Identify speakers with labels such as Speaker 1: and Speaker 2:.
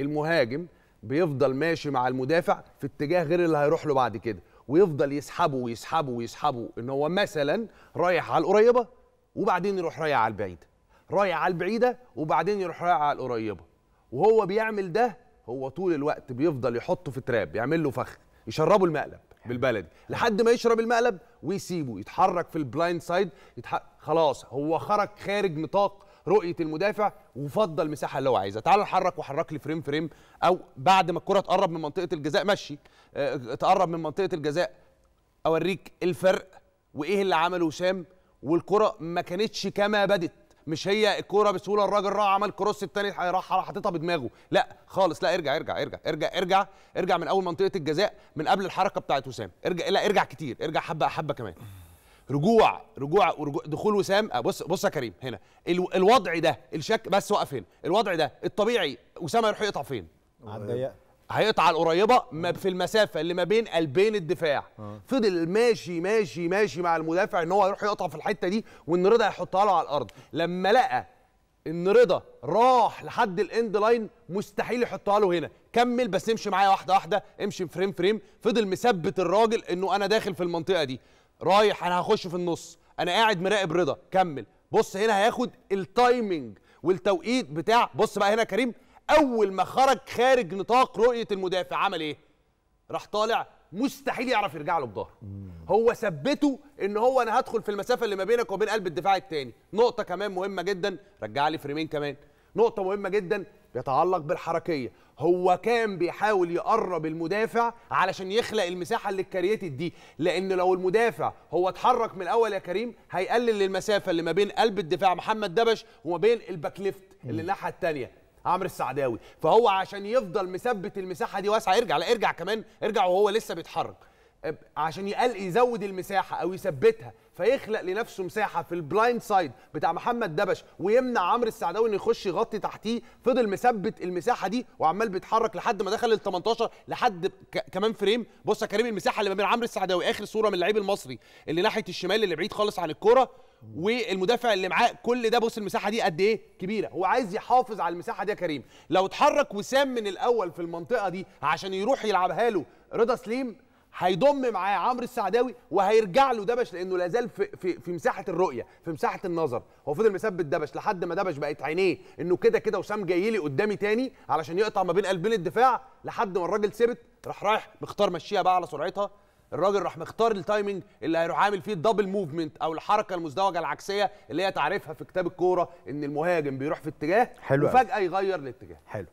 Speaker 1: المهاجم بيفضل ماشي مع المدافع في اتجاه غير اللي هيروح له بعد كده ويفضل يسحبه ويسحبه ويسحبه ان هو مثلا رايح على القريبه وبعدين يروح رايح على البعيده رايح على البعيده وبعدين يروح رايح على القريبه وهو بيعمل ده هو طول الوقت بيفضل يحطه في تراب يعمل له فخ يشربه المقلب بالبلدي لحد ما يشرب المقلب ويسيبه يتحرك في البلايند سايد يتح... خلاص هو خرج خارج نطاق رؤيه المدافع وفضل المساحه اللي هو عايزها تعال نحرك وحرك لي فريم فريم او بعد ما الكره تقرب من منطقه الجزاء مشي آه، آه، تقرب من منطقه الجزاء اوريك الفرق وايه اللي عمله هشام والكره ما كانتش كما بدت مش هي الكوره بسهوله الراجل راح عمل كروس الثاني راح حاططها بدماغه لا خالص لا ارجع ارجع ارجع ارجع ارجع ارجع من اول منطقه الجزاء من قبل الحركه بتاعت وسام ارجع لا ارجع كتير ارجع حبه حبه كمان رجوع رجوع ورجوع دخول وسام آه، بص بص يا كريم هنا الوضع ده الشك بس وقف هنا الوضع ده الطبيعي وسام هيروح يقطع فين؟ هيقطع على القريبه في المسافه اللي ما بين قلبين الدفاع أه. فضل ماشي ماشي ماشي مع المدافع ان هو هيروح يقطع في الحته دي وان رضا هيحطها له على الارض لما لقى ان رضا راح لحد الاند لاين مستحيل يحطها له هنا كمل بس امشي معايا واحده واحده امشي فريم فريم فضل مثبت الراجل انه انا داخل في المنطقه دي رايح انا هخش في النص انا قاعد مراقب رضا كمل بص هنا هياخد التايمنج والتوقيت بتاع بص بقى هنا كريم اول ما خرج خارج نطاق رؤيه المدافع عمل ايه راح طالع مستحيل يعرف يرجع له بظهر هو ثبته ان هو انا هدخل في المسافه اللي ما بينك وبين قلب الدفاع الثاني نقطه كمان مهمه جدا رجع لي فريمين كمان نقطه مهمه جدا يتعلق بالحركيه هو كان بيحاول يقرب المدافع علشان يخلق المساحه اللي اتكريتت دي لان لو المدافع هو اتحرك من الاول يا كريم هيقلل المسافه اللي ما بين قلب الدفاع محمد دبش وما بين الباك ليفت اللي الناحيه الثانيه عمرو السعداوي فهو عشان يفضل مثبت المساحه دي واسعه ارجع لا ارجع كمان ارجع وهو لسه بيتحرك عشان يقل يزود المساحه او يثبتها فيخلق لنفسه مساحه في البلايند سايد بتاع محمد دبش ويمنع عمرو السعداوي انه يخش يغطي تحتيه فضل مثبت المساحه دي وعمال بيتحرك لحد ما دخل ال 18 لحد كمان فريم بص يا كريم المساحه اللي ما بين عمرو السعداوي اخر صوره من اللعيب المصري اللي ناحيه الشمال اللي بعيد خالص عن الكوره والمدافع اللي معاه كل ده بص المساحه دي قد ايه كبيره هو عايز يحافظ على المساحه دي يا كريم لو اتحرك وسام من الاول في المنطقه دي عشان يروح يلعبها له رضا سليم هيضم معاه عمرو السعداوي وهيرجع له دبش لانه لازال في, في في مساحه الرؤيه في مساحه النظر هو فضل مثبت دبش لحد ما دبش بقت عينيه انه كده كده وسام جاي لي قدامي تاني علشان يقطع ما بين قلبين الدفاع لحد ما الراجل ثبت راح رايح مختار مشيها بقى على سرعتها الراجل راح مختار التايمنج اللي هيروح عامل فيه الدبل موفمنت او الحركه المزدوجه العكسيه اللي هي تعرفها في كتاب الكوره ان المهاجم بيروح في اتجاه حلو وفجاه يغير الاتجاه حلو